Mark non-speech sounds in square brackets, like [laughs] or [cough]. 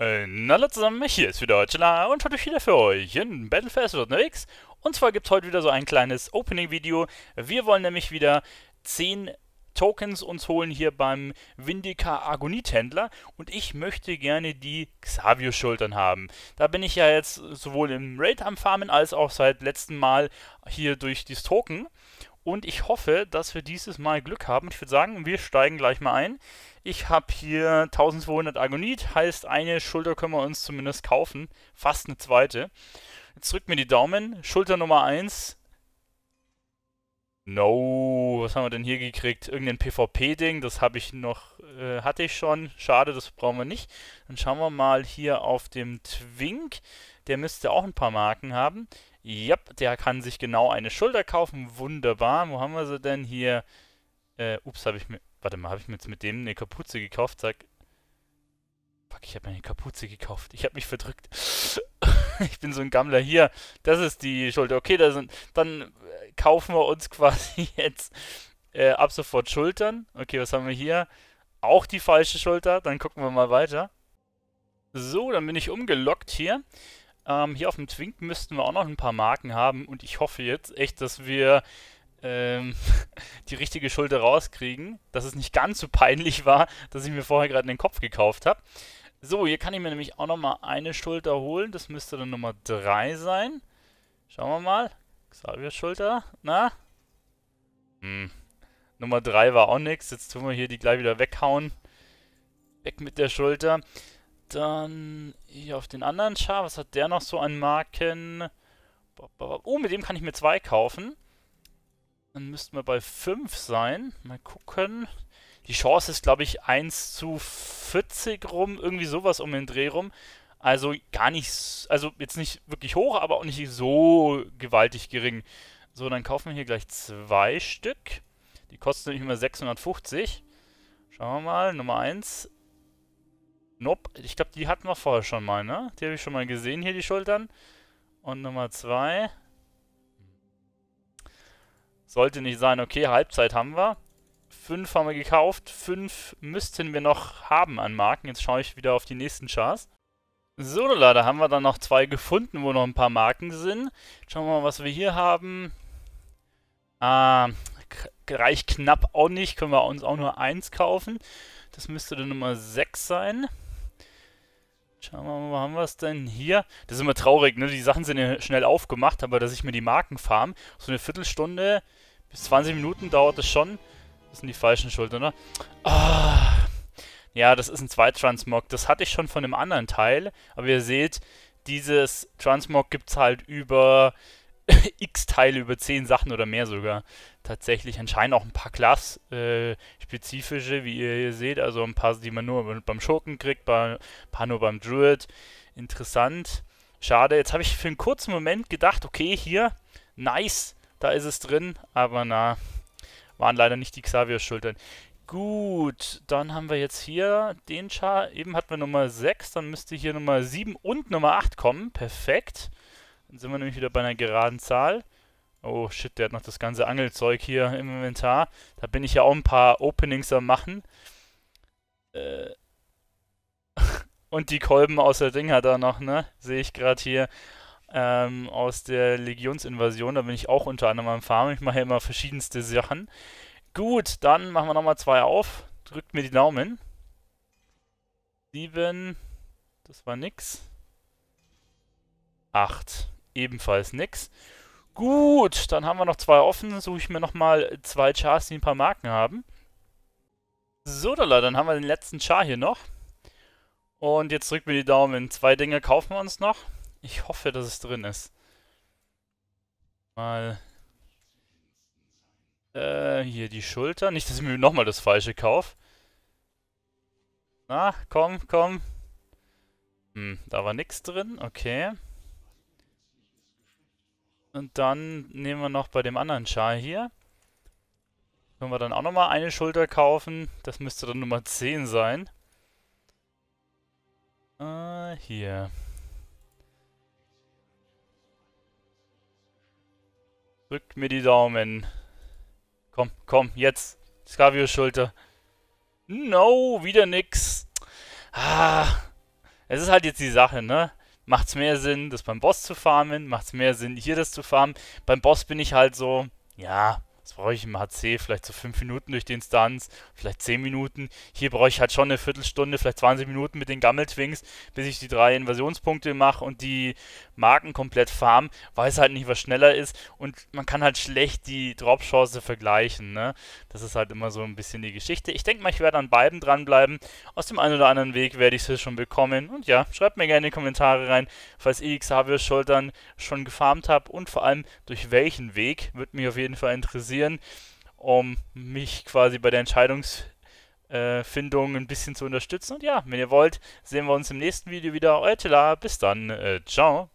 Und ähm, hallo zusammen, hier ist wieder Hotchela und heute wieder für euch in Battlefest unterwegs. Und zwar gibt es heute wieder so ein kleines Opening-Video. Wir wollen nämlich wieder 10 Tokens uns holen hier beim Vindica Agonithändler und ich möchte gerne die Xavius-Schultern haben. Da bin ich ja jetzt sowohl im Raid am Farmen als auch seit letztem Mal hier durch dieses Token. Und ich hoffe, dass wir dieses Mal Glück haben. Ich würde sagen, wir steigen gleich mal ein. Ich habe hier 1200 Agonit, heißt eine Schulter können wir uns zumindest kaufen. Fast eine zweite. Jetzt drückt mir die Daumen. Schulter Nummer 1. No, was haben wir denn hier gekriegt? Irgendein PvP-Ding, das habe ich noch, äh, hatte ich schon. Schade, das brauchen wir nicht. Dann schauen wir mal hier auf dem Twink. Der müsste auch ein paar Marken haben. Yep, der kann sich genau eine Schulter kaufen. Wunderbar. Wo haben wir sie denn hier? Äh, ups, habe ich mir. Warte mal, habe ich mir jetzt mit dem eine Kapuze gekauft? Sag. Fuck, ich habe mir eine Kapuze gekauft. Ich habe mich verdrückt. [laughs] ich bin so ein Gammler. Hier, das ist die Schulter. Okay, da sind, dann äh, kaufen wir uns [laughs] quasi jetzt äh, ab sofort Schultern. Okay, was haben wir hier? Auch die falsche Schulter. Dann gucken wir mal weiter. So, dann bin ich umgelockt hier. Ähm, hier auf dem Twink müssten wir auch noch ein paar Marken haben und ich hoffe jetzt echt, dass wir ähm, [laughs] die richtige Schulter rauskriegen, dass es nicht ganz so peinlich war, dass ich mir vorher gerade den Kopf gekauft habe. So, hier kann ich mir nämlich auch nochmal eine Schulter holen. Das müsste dann Nummer 3 sein. Schauen wir mal. Xavier Schulter. Na? Hm. Nummer 3 war auch nichts. Jetzt tun wir hier die gleich wieder weghauen. Weg mit der Schulter. Dann hier auf den anderen Char. Was hat der noch so an Marken? Oh, mit dem kann ich mir zwei kaufen. Dann müssten wir bei 5 sein. Mal gucken. Die Chance ist, glaube ich, 1 zu 40 rum. Irgendwie sowas um den Dreh rum. Also gar nicht, also jetzt nicht wirklich hoch, aber auch nicht so gewaltig gering. So, dann kaufen wir hier gleich zwei Stück. Die kosten nämlich immer 650. Schauen wir mal, Nummer 1. Nope. Ich glaube, die hatten wir vorher schon mal, ne? Die habe ich schon mal gesehen hier, die Schultern. Und Nummer 2. Sollte nicht sein. Okay, Halbzeit haben wir. 5 haben wir gekauft. 5 müssten wir noch haben an Marken. Jetzt schaue ich wieder auf die nächsten Charts. So, da haben wir dann noch zwei gefunden, wo noch ein paar Marken sind. Schauen wir mal, was wir hier haben. Ah, reicht knapp auch nicht. Können wir uns auch nur eins kaufen. Das müsste dann Nummer 6 sein. Schauen wir mal, wo haben wir es denn hier? Das ist immer traurig, ne? Die Sachen sind ja schnell aufgemacht, aber dass ich mir die Marken farm, so eine Viertelstunde bis 20 Minuten dauert es schon. Das sind die falschen Schultern, ne? Ah. Ja, das ist ein Zweit-Transmog. Das hatte ich schon von einem anderen Teil, aber ihr seht, dieses Transmog gibt es halt über [laughs] x Teile über 10 Sachen oder mehr sogar. Tatsächlich anscheinend auch ein paar Class-spezifische, äh, wie ihr hier seht. Also ein paar, die man nur beim Schurken kriegt, ein paar nur beim Druid. Interessant. Schade. Jetzt habe ich für einen kurzen Moment gedacht, okay, hier, nice, da ist es drin. Aber na, waren leider nicht die Xavier-Schultern. Gut, dann haben wir jetzt hier den Char. Eben hatten wir Nummer 6, dann müsste hier Nummer 7 und Nummer 8 kommen. Perfekt. Perfekt. Dann sind wir nämlich wieder bei einer geraden Zahl. Oh shit, der hat noch das ganze Angelzeug hier im Inventar. Da bin ich ja auch ein paar Openings am machen. Äh. [laughs] Und die Kolben aus der Ding hat er noch, ne? Sehe ich gerade hier. Ähm, aus der Legionsinvasion. Da bin ich auch unter anderem am Farmen. Ich mache ja immer verschiedenste Sachen. Gut, dann machen wir nochmal zwei auf. Drückt mir die Daumen. Sieben. Das war nix. Acht ebenfalls nichts. Gut, dann haben wir noch zwei offen. Suche ich mir nochmal zwei Chars, die ein paar Marken haben. So, dann haben wir den letzten Char hier noch. Und jetzt drückt mir die Daumen. Zwei Dinge kaufen wir uns noch. Ich hoffe, dass es drin ist. Mal. Äh, hier die Schulter. Nicht, dass ich mir nochmal das falsche kaufe. Na, komm, komm. Hm, da war nichts drin. Okay. Und dann nehmen wir noch bei dem anderen Schal hier. Können wir dann auch nochmal eine Schulter kaufen. Das müsste dann Nummer 10 sein. Äh, hier. Drückt mir die Daumen. Komm, komm, jetzt. Scavio Schulter. No, wieder nix. Ah. Es ist halt jetzt die Sache, ne? macht es mehr Sinn, das beim Boss zu farmen, macht es mehr Sinn, hier das zu farmen. Beim Boss bin ich halt so, ja, das brauche ich im HC vielleicht so 5 Minuten durch die Instanz, vielleicht 10 Minuten. Hier brauche ich halt schon eine Viertelstunde, vielleicht 20 Minuten mit den Gammeltwings, bis ich die drei Invasionspunkte mache und die Marken komplett farm. Weiß halt nicht, was schneller ist und man kann halt schlecht die Dropchance vergleichen. Ne? Das ist halt immer so ein bisschen die Geschichte. Ich denke mal, ich werde an beiden dranbleiben. Aus dem einen oder anderen Weg werde ich es schon bekommen. Und ja, schreibt mir gerne in die Kommentare rein, falls ihr Xavier Schultern schon gefarmt habt und vor allem durch welchen Weg, würde mich auf jeden Fall interessieren analysieren, um mich quasi bei der Entscheidungsfindung ein bisschen zu unterstützen. Und ja, wenn ihr wollt, sehen wir uns im nächsten Video wieder. Euer Tela, bis dann. Äh, ciao.